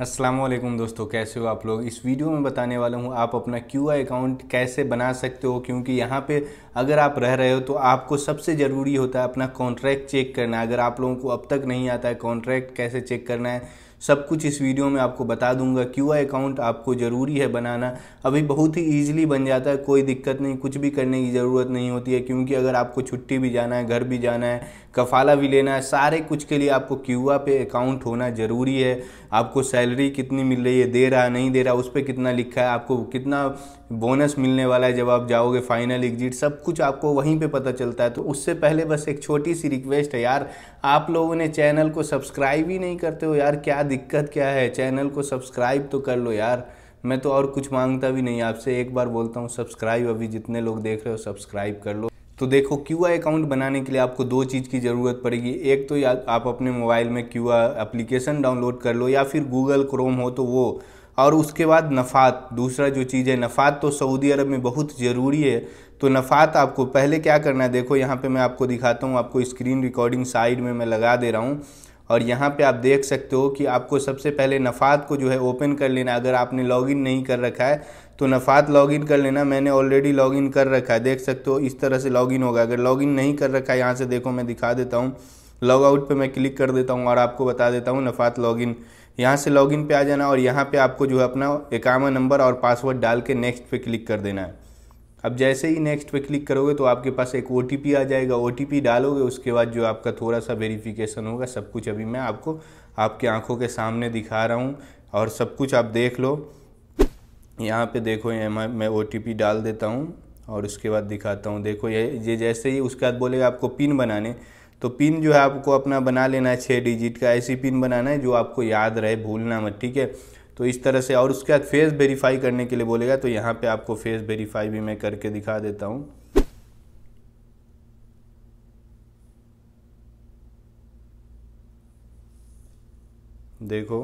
असलम दोस्तों कैसे हो आप लोग इस वीडियो में बताने वाला हूँ आप अपना क्यू आई अकाउंट कैसे बना सकते हो क्योंकि यहाँ पे अगर आप रह रहे हो तो आपको सबसे ज़रूरी होता है अपना कॉन्ट्रैक्ट चेक करना अगर आप लोगों को अब तक नहीं आता है कॉन्ट्रैक्ट कैसे चेक करना है सब कुछ इस वीडियो में आपको बता दूंगा क्यू अकाउंट आपको ज़रूरी है बनाना अभी बहुत ही ईजिली बन जाता है कोई दिक्कत नहीं कुछ भी करने की ज़रूरत नहीं होती है क्योंकि अगर आपको छुट्टी भी जाना है घर भी जाना है कफाला भी लेना है सारे कुछ के लिए आपको क्यूआ पे अकाउंट होना ज़रूरी है आपको सैलरी कितनी मिल रही है दे रहा नहीं दे रहा उस पर कितना लिखा है आपको कितना बोनस मिलने वाला है जब आप जाओगे फाइनल एग्जिट सब कुछ आपको वहीं पे पता चलता है तो उससे पहले बस एक छोटी सी रिक्वेस्ट है यार आप लोगों ने चैनल को सब्सक्राइब ही नहीं करते हो यार क्या दिक्कत क्या है चैनल को सब्सक्राइब तो कर लो यार मैं तो और कुछ मांगता भी नहीं आपसे एक बार बोलता हूँ सब्सक्राइब अभी जितने लोग देख रहे हो सब्सक्राइब कर लो तो देखो क्यू अकाउंट बनाने के लिए आपको दो चीज़ की ज़रूरत पड़ेगी एक तो या आप अपने मोबाइल में क्यू एप्लीकेशन डाउनलोड कर लो या फिर गूगल क्रोम हो तो वो और उसके बाद नफ़ात दूसरा जो चीज़ है नफ़ात तो सऊदी अरब में बहुत ज़रूरी है तो नफ़ात आपको पहले क्या करना है देखो यहाँ पे मैं आपको दिखाता हूँ आपको स्क्रीन रिकॉर्डिंग साइड में मैं लगा दे रहा हूँ और यहाँ पे आप देख सकते हो कि आपको सबसे पहले नफात को जो है ओपन कर लेना अगर आपने लॉगिन नहीं कर रखा है तो नफात लॉगिन कर लेना मैंने ऑलरेडी लॉगिन कर रखा है देख सकते हो इस तरह से लॉगिन होगा अगर लॉगिन नहीं कर रखा है यहाँ से देखो मैं दिखा देता हूँ लॉग आउट पर मैं क्लिक कर देता हूँ और आपको बता देता हूँ नफात लॉगिन यहाँ से लॉगिन पे आ जाना और यहाँ पे आपको जो है अपना एकामा नंबर और पासवर्ड डाल के नेक्स्ट पे क्लिक कर देना है अब जैसे ही नेक्स्ट पे क्लिक करोगे तो आपके पास एक ओ आ जाएगा ओ डालोगे उसके बाद जो आपका थोड़ा सा वेरिफिकेशन होगा सब कुछ अभी मैं आपको आपके आंखों के सामने दिखा रहा हूँ और सब कुछ आप देख लो यहाँ पे देखो ये मैं मैं ओ डाल देता हूँ और उसके बाद दिखाता हूँ देखो ये ये जैसे ही उसके बाद बोलेगा आपको पिन बनाने तो पिन जो है आपको अपना बना लेना है छः डिजिट का ऐसी पिन बनाना है जो आपको याद रहे भूलना मत ठीक है तो इस तरह से और उसके बाद फेस वेरीफाई करने के लिए बोलेगा तो यहाँ पे आपको फेस वेरीफाई भी मैं करके दिखा देता हूँ देखो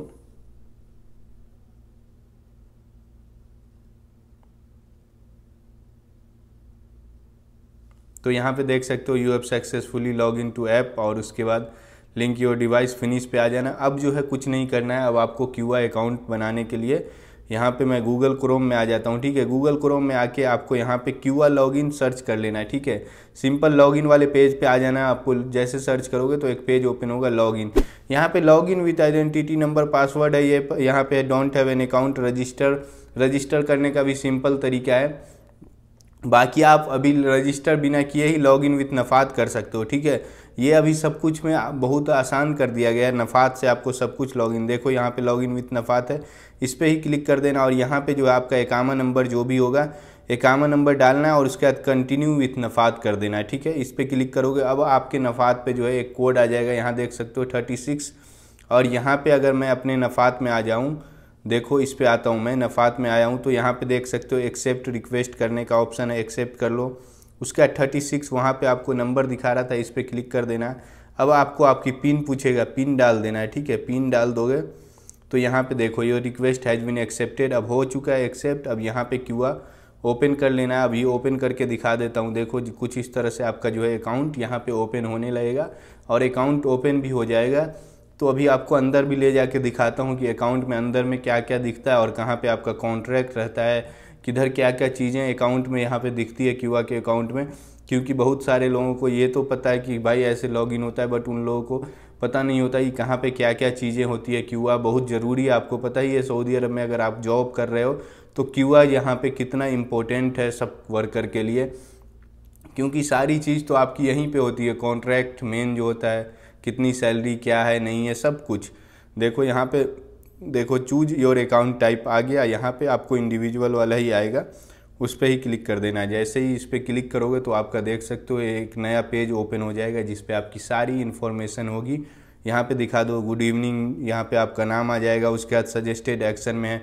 तो यहाँ पे देख सकते हो you have successfully log in to app और उसके बाद लिंक योर डिवाइस फिनिश पे आ जाना अब जो है कुछ नहीं करना है अब आपको क्यू अकाउंट बनाने के लिए यहाँ पे मैं गूगल क्रोम में आ जाता हूँ ठीक है गूगल क्रोम में आके आपको यहाँ पे क्यू आर लॉगिन सर्च कर लेना है ठीक है सिंपल लॉगिन वाले पेज पे आ जाना है आपको जैसे सर्च करोगे तो एक पेज ओपन होगा लॉगिन यहाँ पे login with identity number password है ये यह, यहाँ पे don't have an account register register करने का भी सिंपल तरीका है बाकी आप अभी रजिस्टर बिना किए ही लॉग इन विथ नफात कर सकते हो ठीक है ये अभी सब कुछ में बहुत आसान कर दिया गया है नफात से आपको सब कुछ लॉगिन देखो यहाँ पे लॉगिन विथ नफात है इस पर ही क्लिक कर देना और यहाँ पे जो आपका एकामा नंबर जो भी होगा एकामा नंबर डालना है और उसके बाद कंटिन्यू विथ नफात कर देना है ठीक है इस पर क्लिक करोगे अब आपके नफात पे जो है एक कोड आ जाएगा यहाँ देख सकते हो थर्टी सिक्स और यहाँ पर अगर मैं अपने नफात में आ जाऊँ देखो इस पर आता हूँ मैं नफ़ात में आया हूँ तो यहाँ पे देख सकते हो एक्सेप्ट रिक्वेस्ट करने का ऑप्शन है एक्सेप्ट कर लो उसका थर्टी सिक्स वहाँ पर आपको नंबर दिखा रहा था इस पर क्लिक कर देना अब आपको आपकी पिन पूछेगा पिन डाल देना है ठीक है पिन डाल दोगे तो यहाँ पे देखो ये रिक्वेस्ट हैज़ बिन एक्सेप्टेड अब हो चुका है एक्सेप्ट अब यहाँ पे क्यू ओपन कर लेना है अब ये ओपन करके दिखा देता हूँ देखो कुछ इस तरह से आपका जो है अकाउंट यहाँ पे ओपन होने लगेगा और अकाउंट ओपन भी हो जाएगा तो अभी आपको अंदर भी ले जाके दिखाता हूँ कि अकाउंट में अंदर में क्या क्या दिखता है और कहाँ पे आपका कॉन्ट्रैक्ट रहता है किधर क्या क्या चीज़ें अकाउंट में यहाँ पे दिखती है क्यूआ के अकाउंट में क्योंकि बहुत सारे लोगों को ये तो पता है कि भाई ऐसे लॉगिन होता है बट उन लोगों को पता नहीं होता कि कहाँ पे क्या क्या चीज़ें होती है क्यूआ बहुत ज़रूरी है आपको पता ही है सऊदी अरब में अगर आप जॉब कर रहे हो तो क्यूआ यहाँ पर कितना इम्पोर्टेंट है सब वर्कर के लिए क्योंकि सारी चीज़ तो आपकी यहीं पे होती है कॉन्ट्रैक्ट मेन जो होता है कितनी सैलरी क्या है नहीं है सब कुछ देखो यहाँ पे देखो चूज योर अकाउंट टाइप आ गया यहाँ पे आपको इंडिविजुअल वाला ही आएगा उस पर ही क्लिक कर देना है जैसे ही इस पर क्लिक करोगे तो आपका देख सकते हो एक नया पेज ओपन हो जाएगा जिस पर आपकी सारी इन्फॉर्मेशन होगी यहाँ पे दिखा दो गुड इवनिंग यहाँ पे आपका नाम आ जाएगा उसके बाद सजेस्टेड एक्शन में है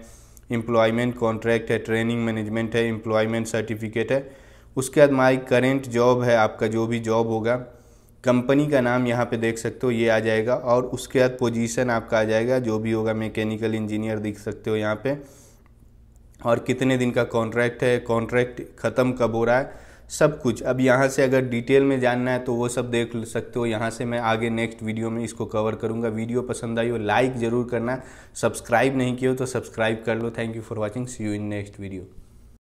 एम्प्लॉयमेंट कॉन्ट्रैक्ट है ट्रेनिंग मैनेजमेंट है एम्प्लॉयमेंट सर्टिफिकेट है उसके बाद माई करेंट जॉब है आपका जो भी जॉब होगा कंपनी का नाम यहाँ पे देख सकते हो ये आ जाएगा और उसके बाद पोजीशन आपका आ जाएगा जो भी होगा मैकेनिकल इंजीनियर देख सकते हो यहाँ पे और कितने दिन का कॉन्ट्रैक्ट है कॉन्ट्रैक्ट ख़त्म कब हो रहा है सब कुछ अब यहाँ से अगर डिटेल में जानना है तो वो सब देख सकते हो यहाँ से मैं आगे नेक्स्ट वीडियो में इसको कवर करूँगा वीडियो पसंद आई हो लाइक ज़रूर करना सब्सक्राइब नहीं किया हो तो सब्सक्राइब कर लो thank you for watching see you in next video